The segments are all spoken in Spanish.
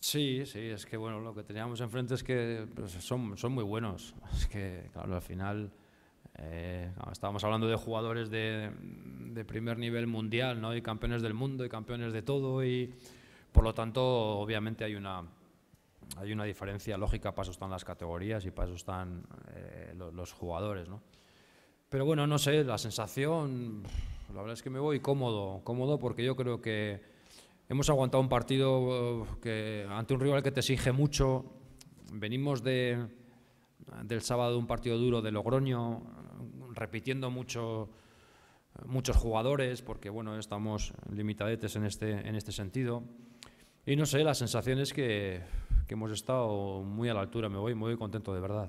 Sí, sí, es que bueno, lo que teníamos enfrente es que pues, son, muy buenos. Es que, claro, al final eh, estábamos hablando de jugadores de, primer nivel mundial, ¿no? Y campeones del mundo y campeones de todo y por lo tanto, obviamente hay una hay una diferencia lógica, para eso están las categorías y para eso están eh, los, los, jugadores, ¿no? Pero bueno, no sé, la sensación, la verdad es que me voy cómodo, cómodo porque yo creo que Hemos aguantado un partido uh, ante un rival que te exige mucho. Venimos del sábado un partido duro de Logroño, repitiendo mucho, muchos jugadores, porque bueno, estamos limitadetes en este, en este sentido. Y no sé, la sensación es que, hemos estado muy a la altura, me voy muy contento de verdad.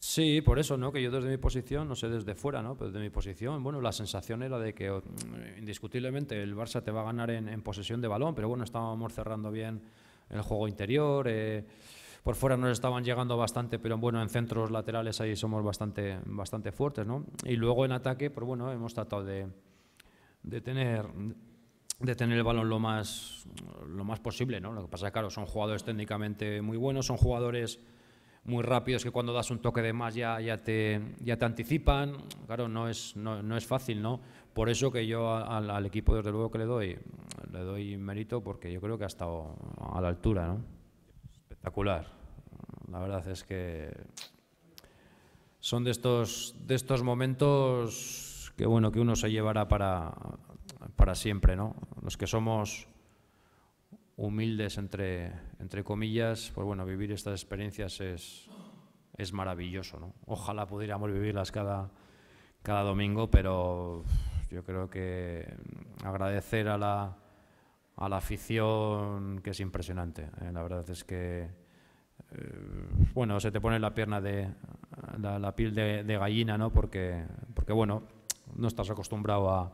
Sí, por eso, ¿no? Que yo desde mi posición, no sé desde fuera, ¿no? Pero desde mi posición, bueno, la sensación era de que oh, indiscutiblemente el Barça te va a ganar en, posesión de balón, pero bueno, estábamos cerrando bien el juego interior. Eh, por fuera nos estaban llegando bastante, pero bueno, en centros laterales ahí somos bastante, bastante fuertes, ¿no? Y luego en ataque, pues bueno, hemos tratado de, de tener de tener el balón lo más lo más posible, ¿no? Lo que pasa es que claro, son jugadores técnicamente muy buenos, son jugadores muy es que cuando das un toque de más ya, ya, te, ya te anticipan. Claro, no es, no, es fácil, ¿no? Por eso que yo al, equipo, desde luego, que le doy, le doy mérito porque yo creo que ha estado a la altura, ¿no? Espectacular. La verdad es que son de estos, de estos momentos que, bueno, que uno se llevará para, para siempre, ¿no? Los que somos humildes, entre, entre comillas, pues bueno, vivir estas experiencias es, maravilloso. ¿no? Ojalá pudiéramos vivirlas cada, cada domingo, pero yo creo que agradecer a la, a la afición, que es impresionante. ¿eh? la verdad es que, eh, bueno, se te pone la pierna de la, piel de, de, gallina, ¿no? Porque, porque, bueno, no estás acostumbrado a,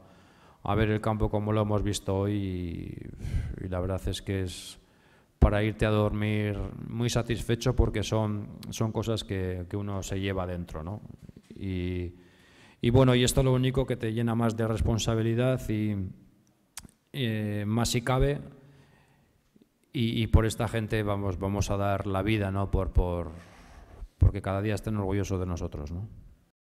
a ver el campo como lo hemos visto hoy y, la verdad es que es para irte a dormir muy satisfecho porque son, son cosas que, uno se lleva dentro. ¿no? Y, bueno, y esto es lo único que te llena más de responsabilidad y eh, más si cabe. Y, por esta gente vamos, vamos a dar la vida, ¿no? Por, porque cada día estén orgullosos de nosotros, ¿no?